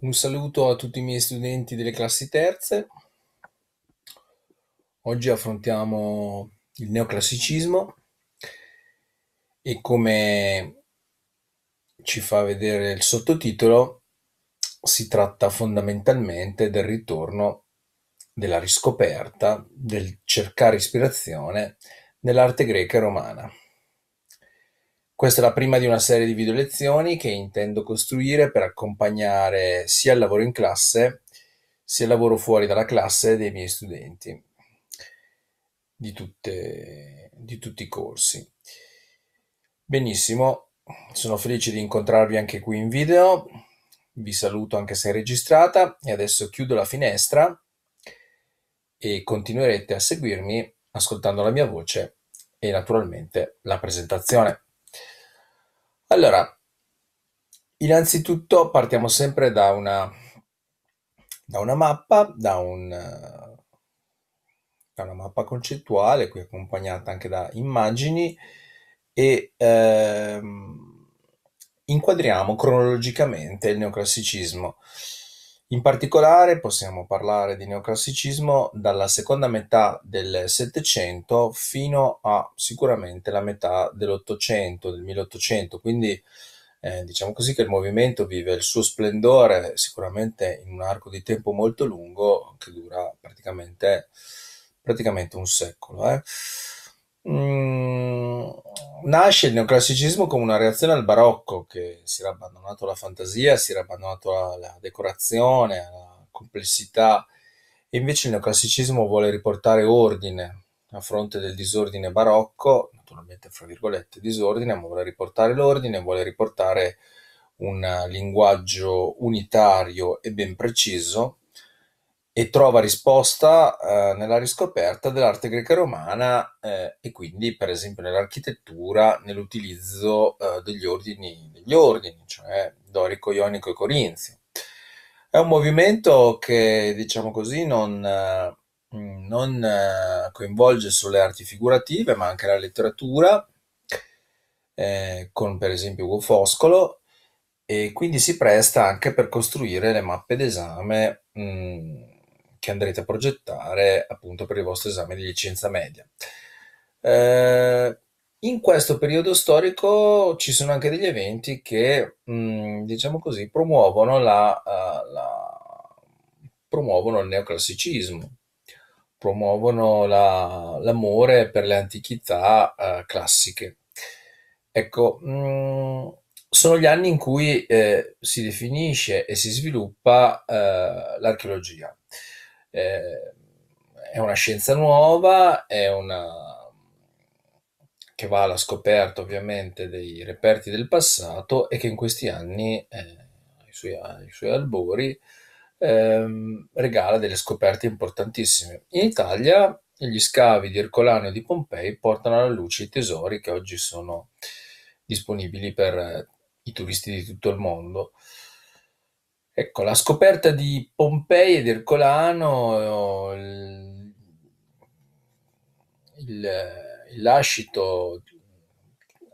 Un saluto a tutti i miei studenti delle classi terze. Oggi affrontiamo il neoclassicismo e come ci fa vedere il sottotitolo si tratta fondamentalmente del ritorno della riscoperta, del cercare ispirazione nell'arte greca e romana. Questa è la prima di una serie di video lezioni che intendo costruire per accompagnare sia il lavoro in classe sia il lavoro fuori dalla classe dei miei studenti di, tutte, di tutti i corsi. Benissimo, sono felice di incontrarvi anche qui in video, vi saluto anche se è registrata e adesso chiudo la finestra e continuerete a seguirmi ascoltando la mia voce e naturalmente la presentazione. Allora, innanzitutto partiamo sempre da una, da una mappa, da, un, da una mappa concettuale, qui accompagnata anche da immagini, e ehm, inquadriamo cronologicamente il neoclassicismo. In particolare possiamo parlare di neoclassicismo dalla seconda metà del Settecento fino a sicuramente la metà dell'Ottocento, del 1800, quindi eh, diciamo così che il movimento vive il suo splendore sicuramente in un arco di tempo molto lungo che dura praticamente, praticamente un secolo. Eh. Mm, nasce il neoclassicismo come una reazione al barocco, che si era abbandonato alla fantasia, si era abbandonato alla decorazione, alla complessità, e invece il neoclassicismo vuole riportare ordine a fronte del disordine barocco, naturalmente fra virgolette disordine, ma vuole riportare l'ordine, vuole riportare un linguaggio unitario e ben preciso e trova risposta eh, nella riscoperta dell'arte greca romana eh, e quindi per esempio nell'architettura, nell'utilizzo eh, degli, ordini, degli ordini, cioè dorico, ionico e corinzio. È un movimento che, diciamo così, non, mm, non eh, coinvolge solo le arti figurative, ma anche la letteratura, eh, con per esempio Ugo Foscolo, e quindi si presta anche per costruire le mappe d'esame mh, mm, che andrete a progettare appunto per il vostro esame di licenza media. Eh, in questo periodo storico ci sono anche degli eventi che, mh, mm, diciamo così, promuovono, la, uh, la, promuovono il neoclassicismo, promuovono la, l'amore per le antichità uh, classiche. Ecco, mm, sono gli anni in cui eh, si definisce e si sviluppa eh, l'archeologia eh, è una scienza nuova, è una che va alla scoperta ovviamente dei reperti del passato e che in questi anni, eh, ai, suoi, ai, suoi, albori, ehm, regala delle scoperte importantissime. In Italia gli scavi di Ercolano e di Pompei portano alla luce i tesori che oggi sono disponibili per eh, i turisti di tutto il mondo. Ecco, la scoperta di Pompei ed Ercolano, il, il lascito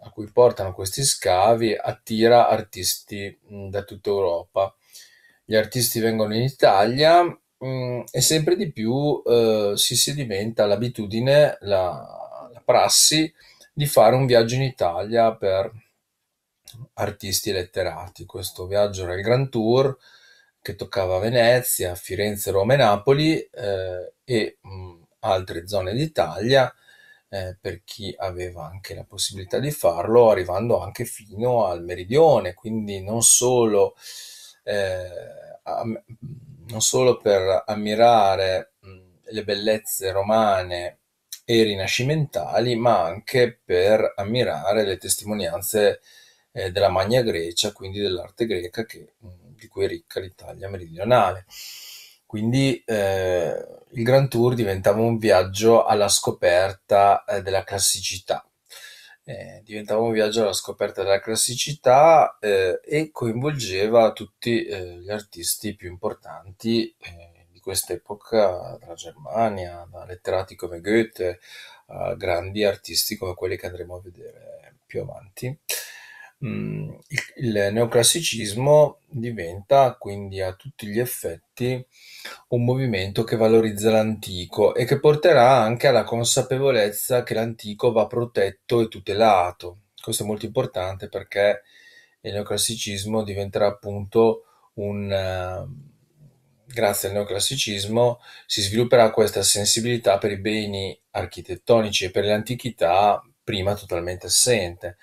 a cui portano questi scavi attira artisti mm, da tutta Europa. Gli artisti vengono in Italia mh, mm, e sempre di più eh, si sedimenta l'abitudine, la, la prassi di fare un viaggio in Italia per artisti letterati. Questo viaggio era il Grand Tour, che toccava Venezia, Firenze, Roma e Napoli eh, e mh, mm, altre zone d'Italia eh, per chi aveva anche la possibilità di farlo, arrivando anche fino al meridione, quindi non solo, eh, am- non solo per ammirare mh, mm, le bellezze romane e rinascimentali, ma anche per ammirare le testimonianze eh, della Magna Grecia, quindi dell'arte greca che mh, mm, di cui è ricca l'Italia meridionale. Quindi eh, il Grand Tour diventava un viaggio alla scoperta eh, della classicità. Eh, diventava un viaggio alla scoperta della classicità eh, e coinvolgeva tutti eh, gli artisti più importanti eh, di quest'epoca, dalla Germania, da letterati come Goethe, a grandi artisti come quelli che andremo a vedere più avanti il, il neoclassicismo diventa quindi a tutti gli effetti un movimento che valorizza l'antico e che porterà anche alla consapevolezza che l'antico va protetto e tutelato. Questo è molto importante perché il neoclassicismo diventerà appunto un... Uh, grazie al neoclassicismo, si svilupperà questa sensibilità per i beni architettonici e per l'antichità prima totalmente assente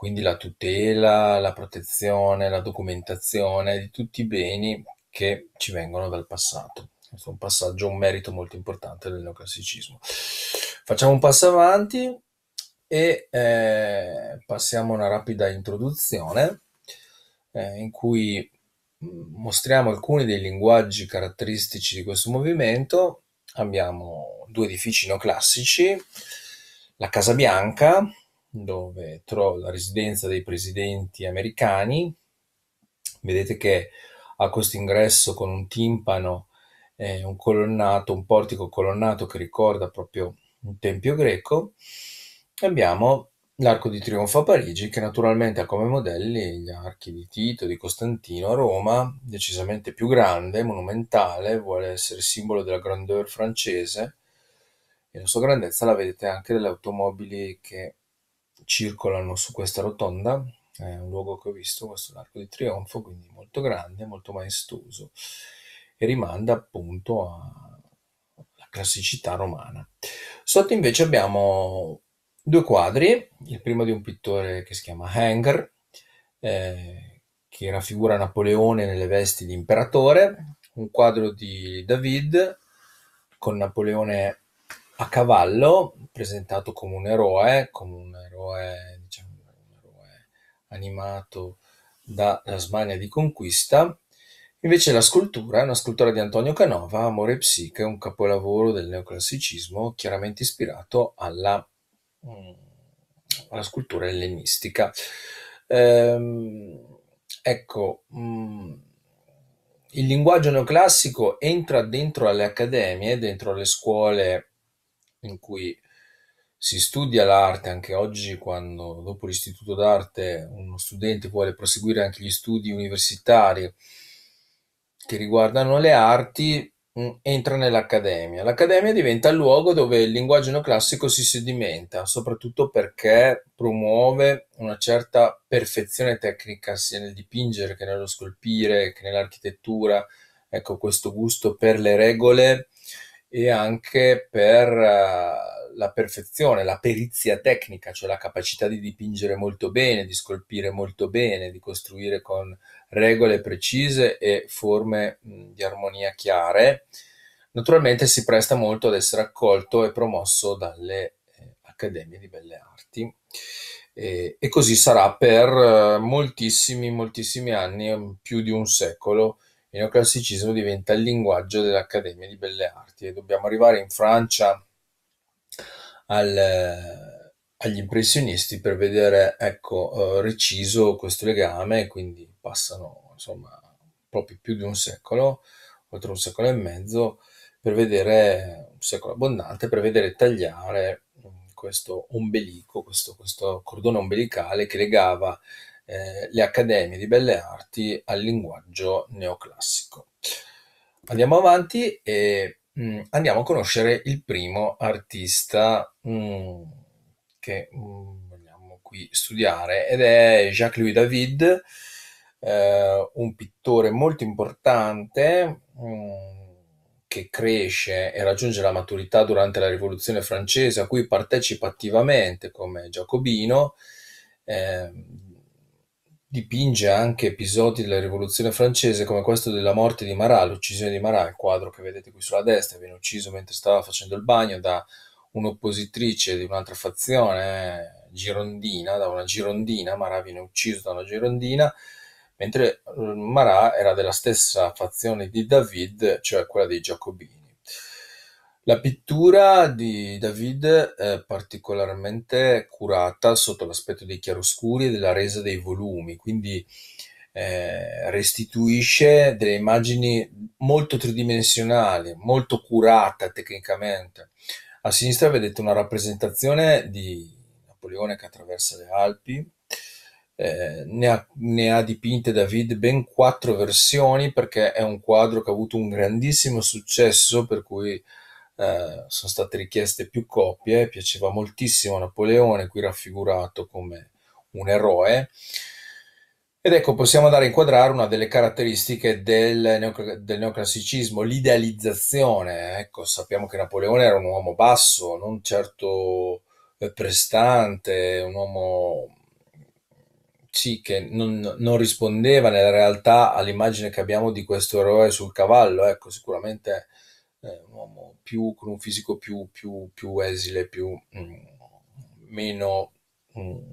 quindi la tutela, la protezione, la documentazione di tutti i beni che ci vengono dal passato. Questo è un passaggio, un merito molto importante del neoclassicismo. Facciamo un passo avanti e eh, passiamo a una rapida introduzione eh, in cui mm, mostriamo alcuni dei linguaggi caratteristici di questo movimento. Abbiamo due edifici neoclassici, la Casa Bianca, dove trovo la residenza dei presidenti americani. Vedete che ha questo ingresso con un timpano, eh, un colonnato, un portico colonnato che ricorda proprio un tempio greco. Abbiamo l'arco di trionfo a Parigi che naturalmente ha come modelli gli archi di Tito, di Costantino a Roma, decisamente più grande, monumentale, vuole essere simbolo della grandeur francese e la sua grandezza la vedete anche nelle automobili che circolano su questa rotonda, è un luogo che ho visto, questo è l'arco di trionfo, quindi molto grande, molto maestoso e rimanda appunto alla classicità romana. Sotto invece abbiamo due quadri, il primo di un pittore che si chiama Hanger, eh, che raffigura Napoleone nelle vesti di imperatore, un quadro di David con Napoleone a cavallo, presentato come un eroe, come un eroe, diciamo, un eroe animato dalla eh, smania di conquista. Invece la scultura è una scultura di Antonio Canova, Amore e Psiche, un capolavoro del neoclassicismo chiaramente ispirato alla, mm, alla scultura ellenistica. Ehm, ecco, mh, mm, il linguaggio neoclassico entra dentro alle accademie, dentro alle scuole in cui si studia l'arte anche oggi quando dopo l'istituto d'arte uno studente vuole proseguire anche gli studi universitari che riguardano le arti, mm, entra nell'accademia. L'accademia diventa il luogo dove il linguaggio neoclassico si sedimenta, soprattutto perché promuove una certa perfezione tecnica sia nel dipingere che nello scolpire, che nell'architettura. Ecco, questo gusto per le regole e anche per eh, la perfezione, la perizia tecnica, cioè la capacità di dipingere molto bene, di scolpire molto bene, di costruire con regole precise e forme di armonia chiare. Naturalmente si presta molto ad essere accolto e promosso dalle eh, accademie di belle arti e, e così sarà per eh, moltissimi, moltissimi anni, più di un secolo il neoclassicismo diventa il linguaggio dell'Accademia di Belle Arti e dobbiamo arrivare in Francia al, eh, agli impressionisti per vedere ecco, eh, reciso questo legame, quindi passano insomma proprio più di un secolo, oltre un secolo e mezzo, per vedere un secolo abbondante, per vedere tagliare mm, questo ombelico, questo, questo cordone ombelicale che legava eh, le accademie di belle arti al linguaggio neoclassico. Andiamo avanti e mh, mm, andiamo a conoscere il primo artista mh, mm, che mh, mm, vogliamo qui studiare ed è Jacques-Louis David, eh, un pittore molto importante che cresce e raggiunge la maturità durante la Rivoluzione francese, a cui partecipa attivamente come giacobino. Eh, Dipinge anche episodi della rivoluzione francese come questo della morte di Marat, l'uccisione di Marat, il quadro che vedete qui sulla destra, viene ucciso mentre stava facendo il bagno da un'oppositrice di un'altra fazione girondina, da una girondina, Marat viene ucciso da una girondina, mentre eh, Marat era della stessa fazione di David, cioè quella dei giacobini. La pittura di David è particolarmente curata sotto l'aspetto dei chiaroscuri e della resa dei volumi, quindi eh, restituisce delle immagini molto tridimensionali, molto curata tecnicamente. A sinistra vedete una rappresentazione di Napoleone che attraversa le Alpi. Eh, ne, ha, ne ha dipinte David ben quattro versioni perché è un quadro che ha avuto un grandissimo successo, per cui eh, sono state richieste più copie, piaceva moltissimo Napoleone, qui raffigurato come un eroe. Ed ecco, possiamo andare a inquadrare una delle caratteristiche del, del neoclassicismo, l'idealizzazione. Eh. Ecco, sappiamo che Napoleone era un uomo basso, non certo eh, prestante, un uomo sì, che non, non, rispondeva nella realtà all'immagine che abbiamo di questo eroe sul cavallo. Ecco, sicuramente eh, un uomo più, con un fisico più, più, più esile, più mh, mm, meno mh, mm,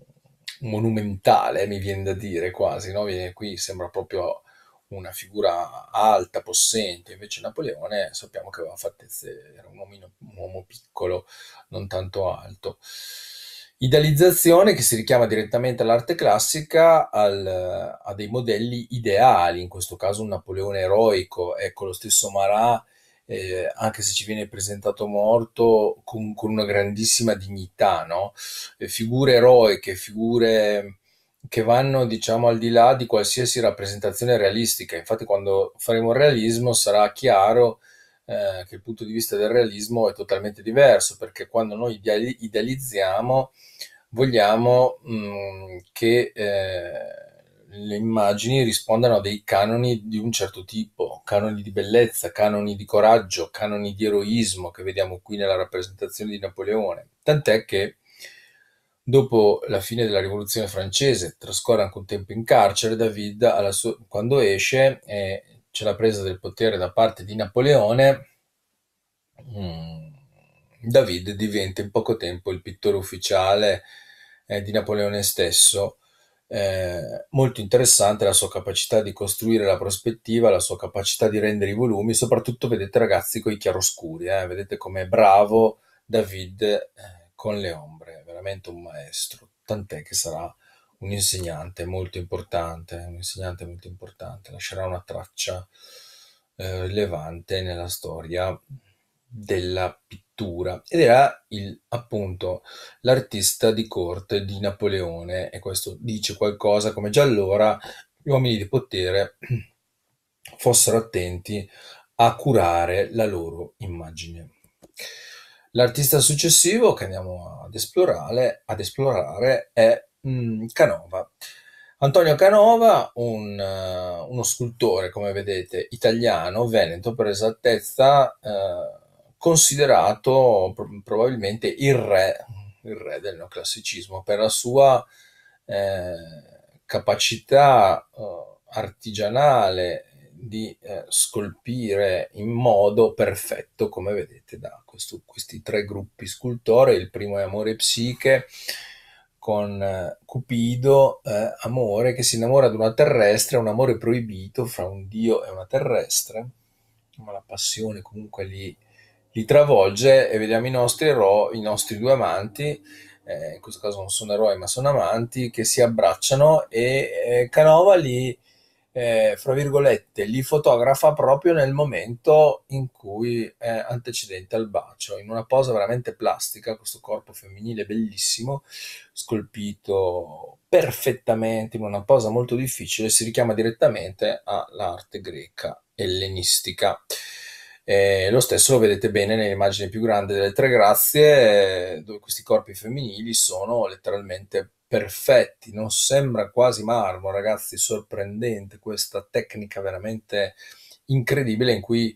monumentale, mi viene da dire quasi, no? viene qui sembra proprio una figura alta, possente, invece Napoleone sappiamo che aveva fattezze, era un, uomino, un uomo piccolo, non tanto alto. Idealizzazione che si richiama direttamente all'arte classica, al, a dei modelli ideali, in questo caso un Napoleone eroico, ecco lo stesso Marat eh, anche se ci viene presentato morto, con, con una grandissima dignità, no? Eh, figure eroiche, figure che vanno diciamo al di là di qualsiasi rappresentazione realistica. Infatti quando faremo il realismo sarà chiaro eh, che il punto di vista del realismo è totalmente diverso, perché quando noi idealizziamo vogliamo mh, mm, che... Eh, le immagini rispondano a dei canoni di un certo tipo, canoni di bellezza, canoni di coraggio, canoni di eroismo che vediamo qui nella rappresentazione di Napoleone. Tant'è che dopo la fine della Rivoluzione francese, trascorre anche un tempo in carcere, David sua, quando esce e eh, c'è la presa del potere da parte di Napoleone. Mm, David diventa in poco tempo il pittore ufficiale eh, di Napoleone stesso eh, molto interessante la sua capacità di costruire la prospettiva, la sua capacità di rendere i volumi, soprattutto vedete ragazzi con i chiaroscuri, eh? vedete com'è bravo David eh, con le ombre, veramente un maestro, tant'è che sarà un insegnante molto importante, un insegnante molto importante, lascerà una traccia eh, rilevante nella storia della pittura pittura ed era il, appunto l'artista di corte di Napoleone e questo dice qualcosa come già allora gli uomini di potere fossero attenti a curare la loro immagine. L'artista successivo che andiamo ad esplorare, ad esplorare è mm, Canova. Antonio Canova, un, uno scultore, come vedete, italiano, veneto per esattezza, uh, eh, considerato pr- probabilmente il re, il re, del neoclassicismo per la sua eh, capacità eh, artigianale di eh, scolpire in modo perfetto, come vedete da questo, questi tre gruppi scultore. Il primo è Amore e Psiche, con eh, Cupido, eh, amore che si innamora di una terrestre, un amore proibito fra un dio e una terrestre, ma la passione comunque li li travolge e vediamo i nostri eroi, i nostri due amanti, eh, in questo caso non sono eroi ma sono amanti, che si abbracciano e eh, Canova li, eh, fra virgolette, li fotografa proprio nel momento in cui è antecedente al bacio, in una posa veramente plastica, questo corpo femminile bellissimo, scolpito perfettamente in una posa molto difficile, si richiama direttamente all'arte greca ellenistica. Eh, lo stesso lo vedete bene nell'immagine più grande delle Tre Grazie, dove questi corpi femminili sono letteralmente perfetti, non sembra quasi marmo, ragazzi, sorprendente questa tecnica veramente incredibile in cui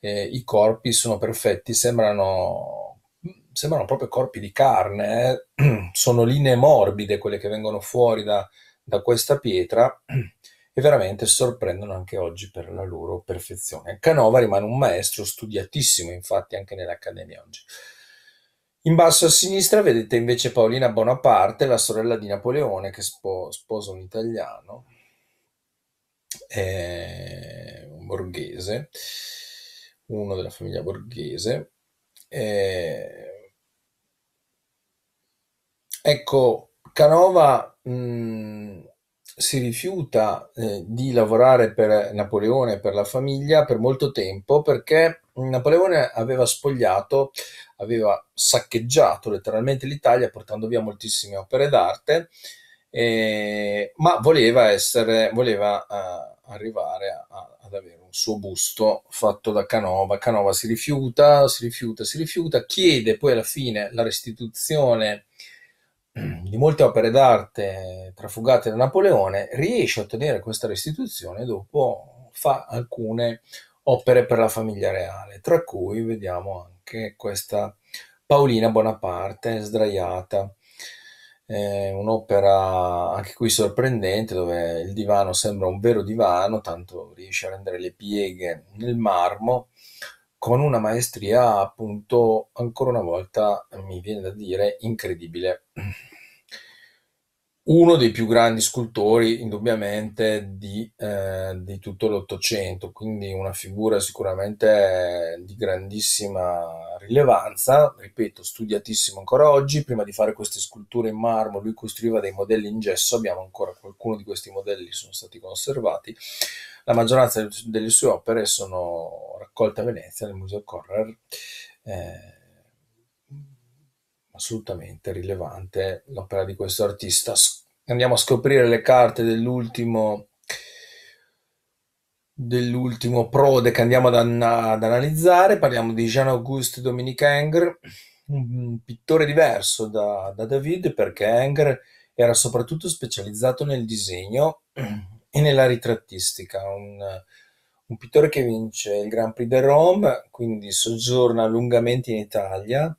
eh, i corpi sono perfetti, sembrano, sembrano proprio corpi di carne, eh? sono linee morbide quelle che vengono fuori da, da questa pietra e veramente sorprendono anche oggi per la loro perfezione. Canova rimane un maestro studiatissimo, infatti, anche nell'Accademia oggi. In basso a sinistra vedete invece Paolina Bonaparte, la sorella di Napoleone, che spo- sposa un italiano, eh, un borghese, uno della famiglia borghese. Eh, ecco, Canova mh, mm, si rifiuta eh, di lavorare per Napoleone e per la famiglia per molto tempo perché Napoleone aveva spogliato, aveva saccheggiato letteralmente l'Italia portando via moltissime opere d'arte, eh, ma voleva, essere, voleva eh, arrivare a, a, ad avere un suo busto fatto da Canova. Canova si rifiuta, si rifiuta, si rifiuta, chiede poi alla fine la restituzione di molte opere d'arte trafugate da Napoleone, riesce a ottenere questa restituzione dopo fa alcune opere per la famiglia reale, tra cui vediamo anche questa Paolina Bonaparte sdraiata, eh, un'opera anche qui sorprendente dove il divano sembra un vero divano, tanto riesce a rendere le pieghe nel marmo, con una maestria appunto ancora una volta mi viene da dire incredibile. Uno dei più grandi scultori indubbiamente di, eh, di tutto l'Ottocento, quindi una figura sicuramente di grandissima rilevanza, ripeto, studiatissimo ancora oggi. Prima di fare queste sculture in marmo lui costruiva dei modelli in gesso, abbiamo ancora qualcuno di questi modelli sono stati conservati la maggioranza delle sue opere sono raccolte a Venezia nel Museo Correr, eh, assolutamente rilevante l'opera di questo artista. Andiamo a scoprire le carte dell'ultimo dell'ultimo prode che andiamo ad, ad analizzare, parliamo di Jean-Auguste Dominique Enger, un pittore diverso da, da David perché Enger era soprattutto specializzato nel disegno e nella ritrattistica. Un, un pittore che vince il Grand Prix de Rome, quindi soggiorna lungamente in Italia,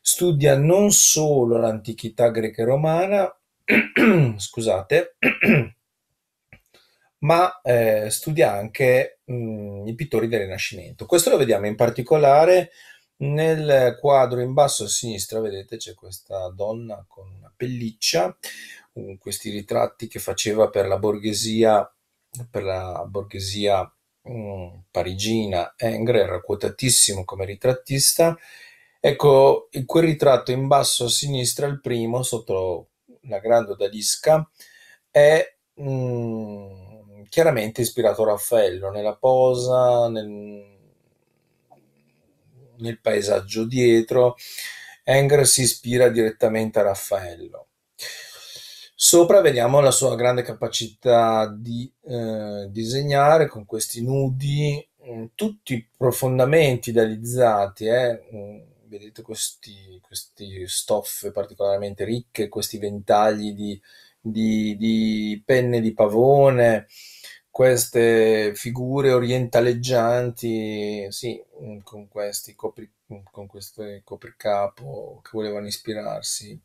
studia non solo l'antichità greca e romana, scusate, ma eh, studia anche mh, mm, i pittori del Rinascimento. Questo lo vediamo in particolare nel quadro in basso a sinistra, vedete c'è questa donna con una pelliccia, questi ritratti che faceva per la borghesia, per la borghesia mh, mm, parigina. Engler era quotatissimo come ritrattista. Ecco, quel ritratto in basso a sinistra, il primo, sotto la grande odalisca, è mh, mm, chiaramente ispirato a Raffaello nella posa, nel, nel paesaggio dietro. Engler si ispira direttamente a Raffaello. Sopra vediamo la sua grande capacità di eh, disegnare con questi nudi, mm, tutti profondamente idealizzati. Eh? Mm, Vedete questi, queste stoffe particolarmente ricche, questi ventagli di, di, di penne di pavone, queste figure orientaleggianti, sì, mm, con, questi copri, con queste copricapo che volevano ispirarsi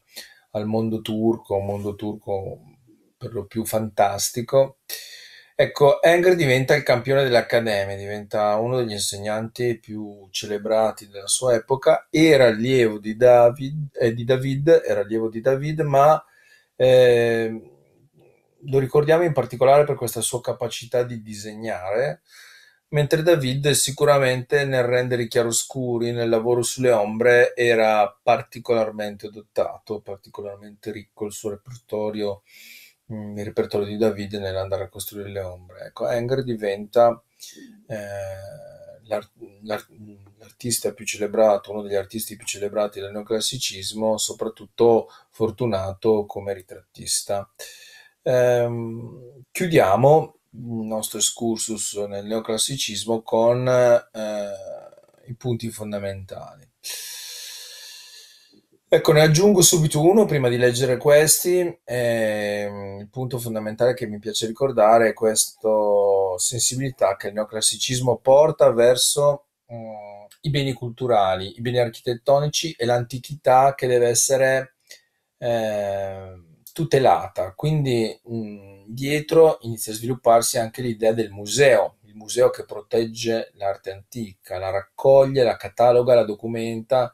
al mondo turco, un mondo turco per lo più fantastico. Ecco, Enger diventa il campione dell'Accademia, diventa uno degli insegnanti più celebrati della sua epoca, era allievo di David, eh, di David era allievo di David, ma eh, lo ricordiamo in particolare per questa sua capacità di disegnare, Mentre David sicuramente nel rendere i chiaroscuri, nel lavoro sulle ombre, era particolarmente dotato, particolarmente ricco il suo repertorio, mm, il repertorio di David nell'andare a costruire le ombre. Ecco, Anger diventa eh, l'art- l'art- l'artista più celebrato, uno degli artisti più celebrati del neoclassicismo, soprattutto fortunato come ritrattista. Ehm, chiudiamo nostro excursus nel neoclassicismo con eh, i punti fondamentali. Ecco, ne aggiungo subito uno prima di leggere questi. Eh, il punto fondamentale che mi piace ricordare è questa sensibilità che il neoclassicismo porta verso eh, i beni culturali, i beni architettonici e l'antichità che deve essere eh, tutelata, quindi mh, dietro inizia a svilupparsi anche l'idea del museo, il museo che protegge l'arte antica, la raccoglie, la cataloga, la documenta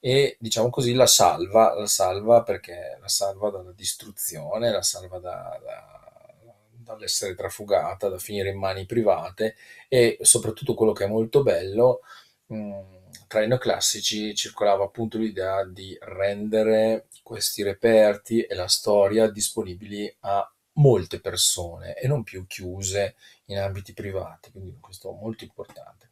e diciamo così la salva, la salva perché la salva dalla distruzione, la salva da, da, dall'essere trafugata, da finire in mani private e soprattutto quello che è molto bello, mh, tra i neoclassici circolava appunto l'idea di rendere questi reperti e la storia disponibili a molte persone e non più chiuse in ambiti privati, quindi questo è molto importante.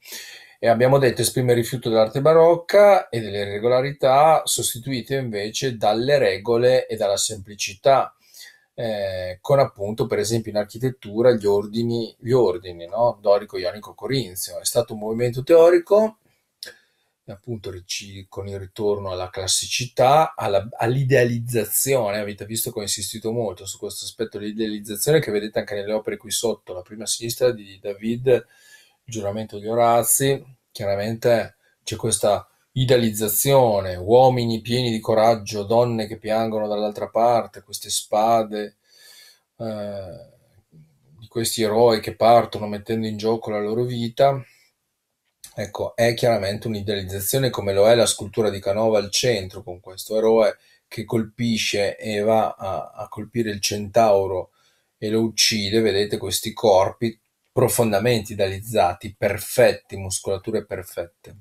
E abbiamo detto esprime il rifiuto dell'arte barocca e delle irregolarità sostituite invece dalle regole e dalla semplicità. Eh, con appunto per esempio in architettura gli ordini, gli ordini no? dorico, ionico, corinzio. È stato un movimento teorico appunto con il ritorno alla classicità, alla, all'idealizzazione, avete visto che ho insistito molto su questo aspetto dell'idealizzazione che vedete anche nelle opere qui sotto, la prima a sinistra di David, il giuramento di Orazzi, chiaramente c'è questa idealizzazione, uomini pieni di coraggio, donne che piangono dall'altra parte, queste spade. Eh, questi eroi che partono mettendo in gioco la loro vita Ecco, è chiaramente un'idealizzazione come lo è la scultura di Canova al centro, con questo eroe che colpisce e va a, a colpire il centauro e lo uccide, vedete questi corpi profondamente idealizzati, perfetti, muscolature perfette.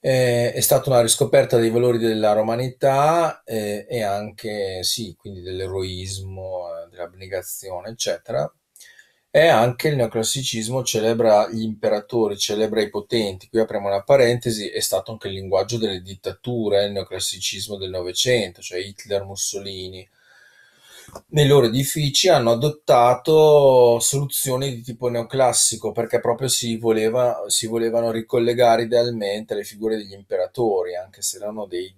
Eh, è stata una riscoperta dei valori della romanità eh, e anche, sì, quindi dell'eroismo, eh, dell'abnegazione, eccetera, è anche il neoclassicismo celebra gli imperatori, celebra i potenti. Qui apriamo una parentesi, è stato anche il linguaggio delle dittature, il neoclassicismo del Novecento, cioè Hitler, Mussolini. Nei loro edifici hanno adottato soluzioni di tipo neoclassico perché proprio si, voleva, si volevano ricollegare idealmente le figure degli imperatori, anche se erano dei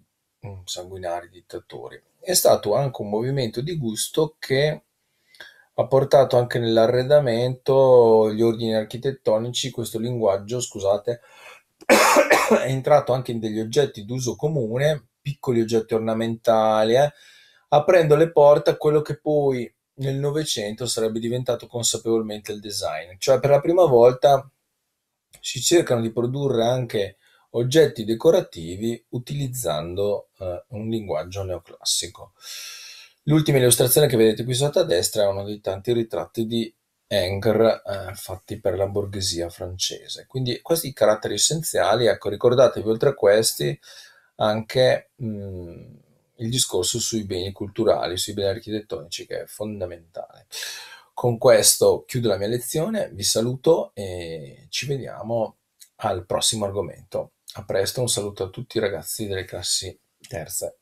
mm, sanguinari dittatori. È stato anche un movimento di gusto che ha portato anche nell'arredamento gli ordini architettonici, questo linguaggio, scusate, è entrato anche in degli oggetti d'uso comune, piccoli oggetti ornamentali, eh, aprendo le porte a quello che poi nel Novecento sarebbe diventato consapevolmente il design. Cioè per la prima volta si cercano di produrre anche oggetti decorativi utilizzando eh, un linguaggio neoclassico. L'ultima illustrazione che vedete qui sotto a destra è uno dei tanti ritratti di Engr eh, fatti per la borghesia francese. Quindi questi caratteri essenziali, ecco, ricordatevi oltre a questi anche mh, mm, il discorso sui beni culturali, sui beni architettonici che è fondamentale. Con questo chiudo la mia lezione, vi saluto e ci vediamo al prossimo argomento. A presto, un saluto a tutti i ragazzi delle classi terze.